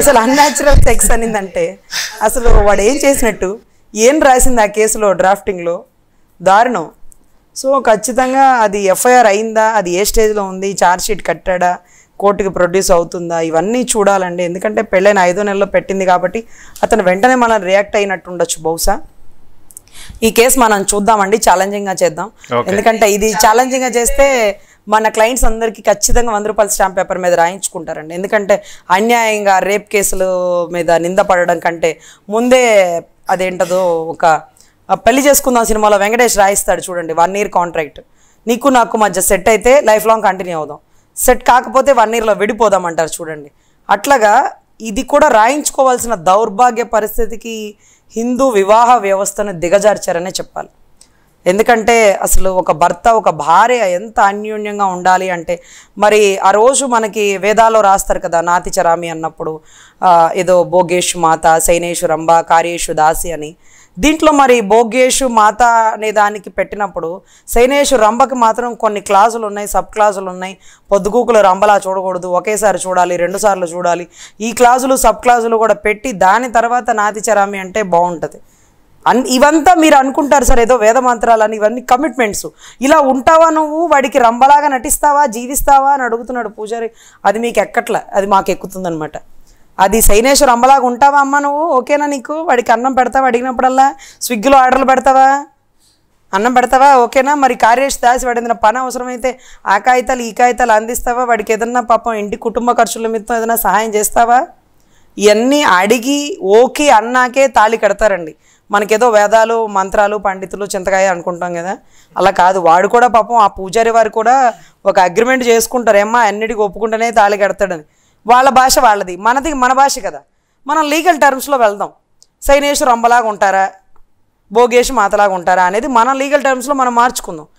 అసలు unnatural sex అనిందంటే అసలు వాడు ఏం చేసినట్టు ఏం రాసింది ఆ కేసులో డ్రాఫ్టింగ్లో దారుణం సో ఖచ్చితంగా అది ఎఫ్ఐఆర్ అయిందా అది ఏ స్టేజ్లో ఉంది ఛార్జ్షీట్ కట్టాడా కోర్టుకి ప్రొడ్యూస్ అవుతుందా ఇవన్నీ చూడాలండి ఎందుకంటే పెళ్ళైన ఐదో నెలలో పెట్టింది కాబట్టి అతను వెంటనే మనం రియాక్ట్ అయినట్టు ఉండొచ్చు బహుశా ఈ కేసు మనం చూద్దామండి ఛాలెంజింగ్గా చేద్దాం ఎందుకంటే ఇది ఛాలెంజింగ్గా చేస్తే మన క్లయింట్స్ అందరికీ ఖచ్చితంగా వంద రూపాయల స్టాంప్ పేపర్ మీద రాయించుకుంటారండి ఎందుకంటే అన్యాయంగా రేప్ కేసుల మీద నిందపడడం కంటే ముందే అదేంటదో ఒక పెళ్లి చేసుకుందాం సినిమాలో వెంకటేష్ రాయిస్తాడు చూడండి వన్ ఇయర్ కాంట్రాక్ట్ నీకు నాకు మధ్య సెట్ అయితే లైఫ్ లాంగ్ కంటిన్యూ అవుదాం సెట్ కాకపోతే వన్ ఇయర్లో విడిపోదాం అంటారు చూడండి అట్లాగా ఇది కూడా రాయించుకోవాల్సిన దౌర్భాగ్య పరిస్థితికి హిందూ వివాహ వ్యవస్థను దిగజార్చారనే చెప్పాలి ఎందుకంటే అసలు ఒక భర్త ఒక భార్య ఎంత అన్యోన్యంగా ఉండాలి అంటే మరి ఆ రోజు మనకి వేదాల్లో రాస్తారు కదా నాతి చరామి అన్నప్పుడు ఏదో భోగేషు మాత సైనేషు రంభ కార్యేషు దాసి అని దీంట్లో మరి భోగేషు మాత అనే దానికి పెట్టినప్పుడు సైనేషు రంభకి మాత్రం కొన్ని క్లాసులు ఉన్నాయి సబ్ క్లాసులు ఉన్నాయి పొద్దుగూకులు రంభలా చూడకూడదు ఒకేసారి చూడాలి రెండుసార్లు చూడాలి ఈ క్లాసులు సబ్ క్లాసులు కూడా పెట్టి దాని తర్వాత నాతి చరామి అంటే బాగుంటుంది అన్ ఇవంతా మీరు అనుకుంటారు సార్ ఏదో వేద అని ఇవన్నీ కమిట్మెంట్స్ ఇలా ఉంటావా నువ్వు వాడికి రంబలాగా నటిస్తావా జీవిస్తావా అని అడుగుతున్నాడు పూజారి అది మీకు ఎక్కట్లే అది మాకు ఎక్కుతుందనమాట అది సైనేశ్వర రంబలాగా ఉంటావా అమ్మ నువ్వు ఓకేనా నీకు వాడికి అన్నం పెడతావా అడిగినప్పుడల్లా స్విగ్గీలో ఆర్డర్లు పెడతావా అన్నం పెడతావా ఓకేనా మరి కార్యేష్ దాసి వాడు ఏదైనా పని అవసరమైతే ఆ కాగితాలు ఈ కాగితాలు అందిస్తావా వాడికి ఏదన్నా పాపం ఇంటి కుటుంబ ఖర్చుల నిమిత్తం ఏదైనా సహాయం చేస్తావా ఇవన్నీ అడిగి ఓకే అన్నాకే తాళి కడతారండి మనకేదో వేదాలు మంత్రాలు పండితులు చింతకాయ అనుకుంటాం కదా అలా కాదు వాడు కూడా పాపం ఆ పూజారి వారు కూడా ఒక అగ్రిమెంట్ చేసుకుంటారు ఏమ్మా అన్నిటికీ ఒప్పుకుంటేనే తాళి కడతాడని వాళ్ళ భాష వాళ్ళది మనది మన భాష కదా మనం లీగల్ టర్మ్స్లో వెళ్దాం సైనేశ్వరు అంబలాగా ఉంటారా భోగేష్ మాతలాగా ఉంటారా అనేది మన లీగల్ టర్మ్స్లో మనం మార్చుకుందాం